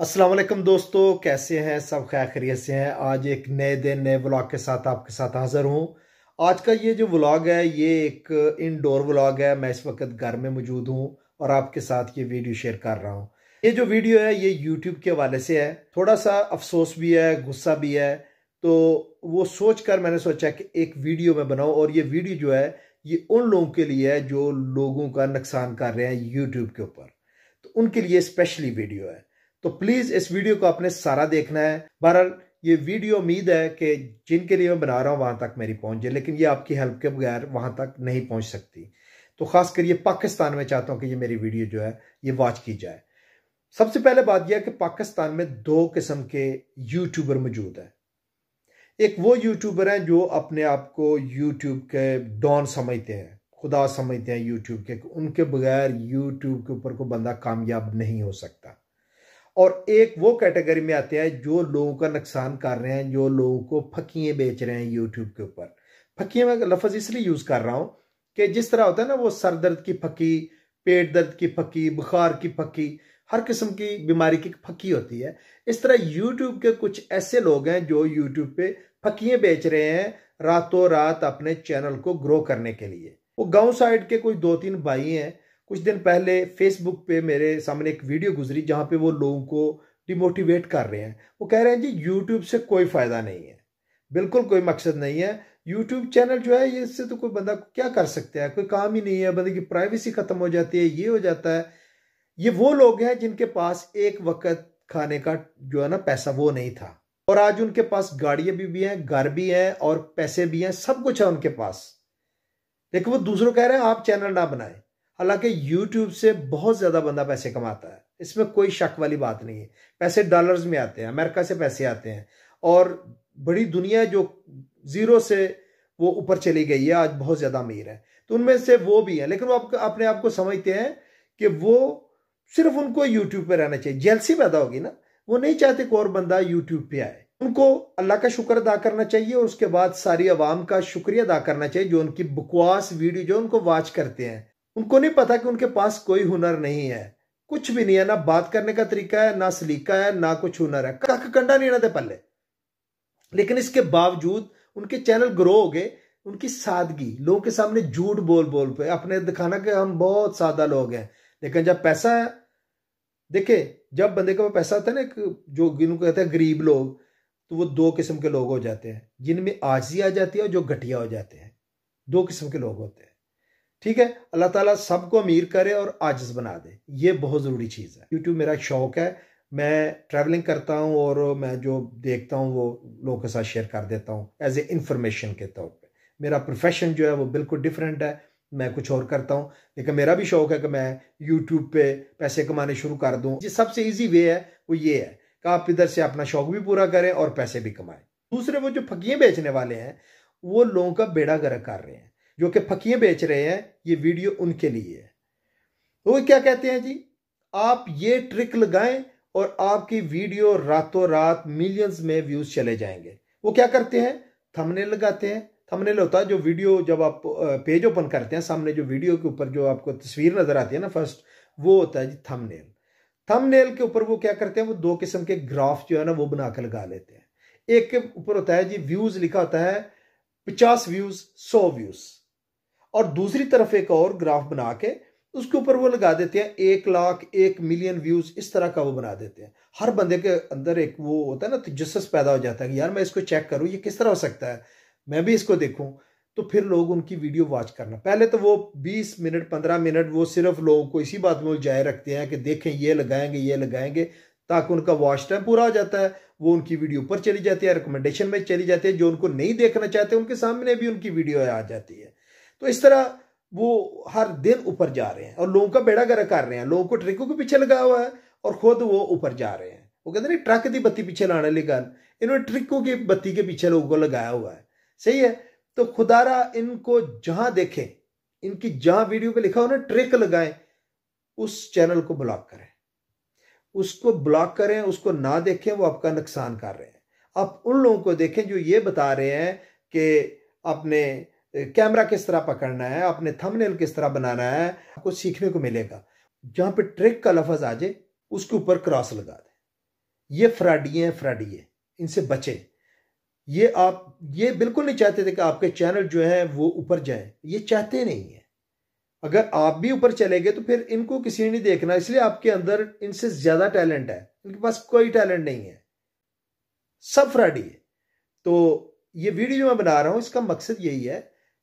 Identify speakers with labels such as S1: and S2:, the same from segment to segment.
S1: अस्सलाम वालेकुम दोस्तों कैसे हैं सब खैर खैरियत से हैं आज एक नए दिन नए व्लॉग के साथ आपके साथ हाज़िर हूँ आज का ये जो व्लॉग है ये एक इनडोर व्लॉग है मैं इस वक्त घर में मौजूद हूँ और आपके साथ ये वीडियो शेयर कर रहा हूँ ये जो वीडियो है ये यूट्यूब के हवाले से है थोड़ा सा अफसोस भी है गुस्सा भी है तो वो सोच कर मैंने सोचा कि एक वीडियो मैं बनाऊँ और ये वीडियो जो है ये उन लोगों के लिए है जो लोगों का नुकसान कर रहे हैं यूट्यूब के ऊपर तो उनके लिए स्पेशली वीडियो है तो प्लीज इस वीडियो को आपने सारा देखना है बहरहाल ये वीडियो उम्मीद है कि जिनके लिए मैं बना रहा हूँ वहां तक मेरी पहुंच जाए लेकिन ये आपकी हेल्प के बगैर वहां तक नहीं पहुंच सकती तो खासकर ये पाकिस्तान में चाहता हूँ कि ये मेरी वीडियो जो है ये वॉच की जाए सबसे पहले बात यह है कि पाकिस्तान में दो किस्म के यूट्यूबर मौजूद हैं एक वो यूट्यूबर हैं जो अपने आप को यूट्यूब के डॉन समझते हैं खुदा समझते हैं यूट्यूब के उनके बगैर यूट्यूब के ऊपर को बंदा कामयाब नहीं हो सकता और एक वो कैटेगरी में आते हैं जो लोगों का नुकसान कर रहे हैं जो लोगों को फकीे बेच रहे हैं यूट्यूब के ऊपर फकीे में लफज इसलिए यूज़ कर रहा हूँ कि जिस तरह होता है ना वो सर दर्द की फकी पेट दर्द की फकी बुखार की फकी हर किस्म की बीमारी की फकी होती है इस तरह यूट्यूब के कुछ ऐसे लोग हैं जो यूट्यूब पे फकिए बेच रहे हैं रातों रात अपने चैनल को ग्रो करने के लिए वो गांव साइड के कोई दो तीन भाई हैं कुछ दिन पहले फेसबुक पे मेरे सामने एक वीडियो गुजरी जहाँ पे वो लोगों को डिमोटिवेट कर रहे हैं वो कह रहे हैं जी यूट्यूब से कोई फ़ायदा नहीं है बिल्कुल कोई मकसद नहीं है यूट्यूब चैनल जो है इससे तो कोई बंदा क्या कर सकता है कोई काम ही नहीं है बंदे की प्राइवेसी ख़त्म हो जाती है ये हो जाता है ये वो लोग हैं जिनके पास एक वक्त खाने का जो है ना पैसा वो नहीं था और आज उनके पास गाड़ियाँ भी, भी हैं घर भी हैं और पैसे भी हैं सब कुछ है उनके पास लेकिन वो दूसरों कह रहे हैं आप चैनल ना बनाएं हालांकि यूट्यूब से बहुत ज़्यादा बंदा पैसे कमाता है इसमें कोई शक वाली बात नहीं है पैसे डॉलर्स में आते हैं अमेरिका से पैसे आते हैं और बड़ी दुनिया जो ज़ीरो से वो ऊपर चली गई है आज बहुत ज़्यादा अमीर है तो उनमें से वो भी हैं लेकिन वो आप अपने आप को समझते हैं कि वो सिर्फ उनको यूट्यूब पे रहना चाहिए जेलसी पैदा होगी ना वो नहीं चाहते कि और बंदा यूट्यूब पे आए उनको अल्लाह का शुक्र अदा करना चाहिए और उसके बाद सारी आवाम का शुक्रिया अदा करना चाहिए जो उनकी बकवास वीडियो जो उनको वॉच करते हैं उनको नहीं पता कि उनके पास कोई हुनर नहीं है कुछ भी नहीं है ना बात करने का तरीका है ना सलीका है ना कुछ हुनर है कख कंडा नहीं रहते पल्ले लेकिन इसके बावजूद उनके चैनल ग्रो हो गए उनकी सादगी लोगों के सामने झूठ बोल बोल पे अपने दिखाना कि हम बहुत सादा लोग हैं लेकिन जब पैसा है देखे जब बंदे का पैसा होता है ना जो जिनको कहते हैं गरीब लोग तो वो दो किस्म के लोग हो जाते हैं जिनमें आजी आ जाती है और जो घटिया हो जाते हैं दो किस्म के लोग होते हैं ठीक है अल्लाह ताला सबको अमीर करे और आजिज बना दे ये बहुत ज़रूरी चीज़ है यूट्यूब मेरा शौक है मैं ट्रैवलिंग करता हूँ और मैं जो देखता हूँ वो लोगों के साथ शेयर कर देता हूँ एज ए इन्फॉर्मेशन के तौर पर मेरा प्रोफेशन जो है वो बिल्कुल डिफरेंट है मैं कुछ और करता हूँ लेकिन मेरा भी शौक है कि मैं यूट्यूब पे पैसे कमाने शुरू कर दूँ जिस सबसे ईजी वे है वो ये है कि आप इधर से अपना शौक भी पूरा करें और पैसे भी कमाएं दूसरे वो जो फकियाँ बेचने वाले हैं वो लोगों का बेड़ा गर्क कर रहे हैं जो कि फकिए बेच रहे हैं ये वीडियो उनके लिए है तो वो क्या कहते हैं जी आप ये ट्रिक लगाएं और आपकी वीडियो रातों रात मिलियंस में व्यूज चले जाएंगे वो क्या करते हैं थमने लगाते हैं थमने होता है जो वीडियो जब आप पेज ओपन करते हैं सामने जो वीडियो के ऊपर जो आपको तस्वीर नजर आती है ना फर्स्ट वो होता है जी थमनेल थंबनेल के ऊपर वो क्या करते हैं वो दो किस्म के ग्राफ जो है ना वो बनाकर लगा लेते हैं एक के ऊपर होता है जी व्यूज लिखा होता है पचास व्यूज सौ व्यूज और दूसरी तरफ एक और ग्राफ बना के उसके ऊपर वो लगा देते हैं एक लाख एक मिलियन व्यूज इस तरह का वो बना देते हैं हर बंदे के अंदर एक वो होता है ना तजस पैदा हो जाता है कि यार मैं इसको चेक करूँ ये किस तरह हो सकता है मैं भी इसको देखूँ तो फिर लोग उनकी वीडियो वॉच करना पहले तो वो 20 मिनट 15 मिनट वो सिर्फ लोगों को इसी बात में उलझाए रखते हैं कि देखें ये लगाएंगे ये लगाएंगे ताकि उनका वॉच टाइम पूरा हो जाता है वो उनकी वीडियो पर चली जाती है रिकमेंडेशन में चली जाती है जो उनको नहीं देखना चाहते उनके सामने भी उनकी वीडियो आ जाती है तो इस तरह वो हर दिन ऊपर जा रहे हैं और लोगों का बेड़ा गर्क कर रहे हैं लोगों को ट्रकों के पीछे लगा हुआ है और खुद वो ऊपर जा रहे हैं वो कहते हैं ट्रक की बत्ती पीछे लाने वाली गल इन्होंने ट्रिकों की बत्ती के पीछे लोगों को लगाया हुआ है सही है तो खुदारा इनको जहां देखें इनकी जहां वीडियो पे लिखा उन्हें ट्रिक लगाएं उस चैनल को ब्लॉक करें उसको ब्लॉक करें उसको ना देखें वो आपका नुकसान कर रहे हैं आप उन लोगों को देखें जो ये बता रहे हैं कि आपने कैमरा किस तरह पकड़ना है अपने थंबनेल किस तरह बनाना है आपको सीखने को मिलेगा जहाँ पे ट्रिक का लफज आ जाए उसके ऊपर क्रॉस लगा दें ये फ्राडिए हैं फ्राडिए इनसे बचें ये आप ये बिल्कुल नहीं चाहते थे कि आपके चैनल जो है वो ऊपर जाए ये चाहते नहीं हैं अगर आप भी ऊपर चले गए तो फिर इनको किसी ने नहीं देखना इसलिए आपके अंदर इनसे ज़्यादा टैलेंट है इनके पास कोई टैलेंट नहीं है सब फ्राडी है तो ये वीडियो जो मैं बना रहा हूं इसका मकसद यही है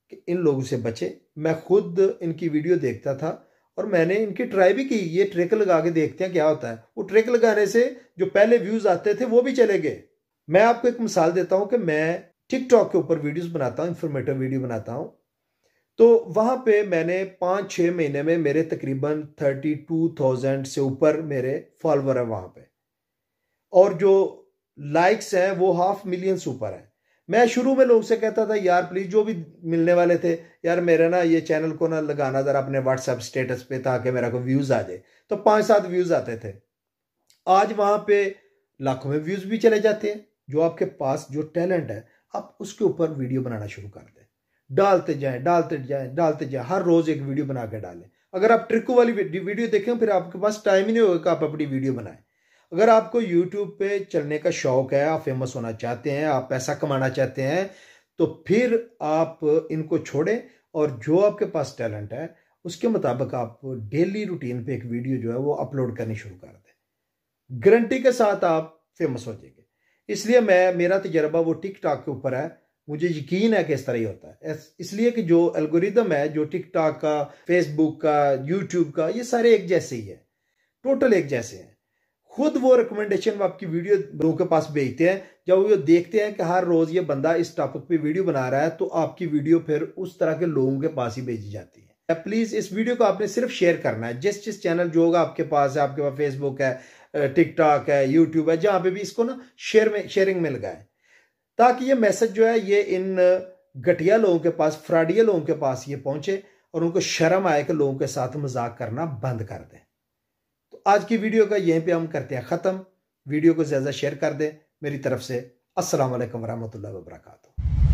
S1: कि इन लोगों से बचें मैं खुद इनकी वीडियो देखता था और मैंने इनकी ट्राई भी की ये ट्रिक लगा के देखते हैं क्या होता है वो ट्रिक लगाने से जो पहले व्यूज़ आते थे वो भी चले गए मैं आपको एक मिसाल देता हूँ कि मैं टिकटॉक के ऊपर वीडियोस बनाता हूँ इन्फॉर्मेटिव वीडियो बनाता हूँ तो वहाँ पे मैंने पाँच छः महीने में मेरे तकरीबन थर्टी टू थाउजेंड से ऊपर मेरे फॉलोअर हैं वहाँ पे और जो लाइक्स हैं वो हाफ मिलियन से ऊपर हैं मैं शुरू में लोग से कहता था यार प्लीज़ जो भी मिलने वाले थे यार मेरा ना ये चैनल को ना लगाना ज़रा अपने व्हाट्सएप स्टेटस पे ताकि मेरा को व्यूज़ आ जाए तो पाँच सात व्यूज़ आते थे आज वहाँ पे लाखों में व्यूज़ भी चले जाते हैं जो आपके पास जो टैलेंट है आप उसके ऊपर वीडियो बनाना शुरू कर दें डालते जाएँ डालते जाएँ डालते जाएँ हर रोज़ एक वीडियो बना के डालें अगर आप ट्रिको वाली वीडियो देखें फिर आपके पास टाइम ही नहीं होगा कि आप अपनी वीडियो बनाएं अगर आपको यूट्यूब पे चलने का शौक है आप फेमस होना चाहते हैं आप पैसा कमाना चाहते हैं तो फिर आप इनको छोड़ें और जो आपके पास टैलेंट है उसके मुताबिक आप डेली रूटीन पे एक वीडियो जो है वो अपलोड करनी शुरू कर दें गारंटी के साथ आप फेमस हो जाएंगे इसलिए मैं मेरा तजर्बा वो टिक के ऊपर है मुझे यकीन है कि इस तरह ही होता है इसलिए कि जो एल्गोरिदम है जो टिकटॉक का फेसबुक का यूट्यूब का ये सारे एक जैसे ही है टोटल एक जैसे हैं खुद वो रिकमेंडेशन आपकी वीडियो लोगों के पास भेजते हैं जब वो देखते हैं कि हर रोज ये बंदा इस टॉपिक पे वीडियो बना रहा है तो आपकी वीडियो फिर उस तरह के लोगों के पास ही भेजी जाती है प्लीज इस वीडियो को आपने सिर्फ शेयर करना है जिस जिस चैनल जो होगा आपके पास है आपके पास फेसबुक है टिकटॉक है यूट्यूब है जहां पे भी इसको ना शेयर में शेयरिंग में लगाए ताकि ये मैसेज जो है ये इन घटिया लोगों के पास फ्रॉडिया लोगों के पास ये पहुंचे और उनको शर्म आए कि लोगों के साथ मजाक करना बंद कर दें आज की वीडियो का यहीं पे हम करते हैं ख़त्म वीडियो को ज़्यादा शेयर कर दें मेरी तरफ से असल वरहमल वर्का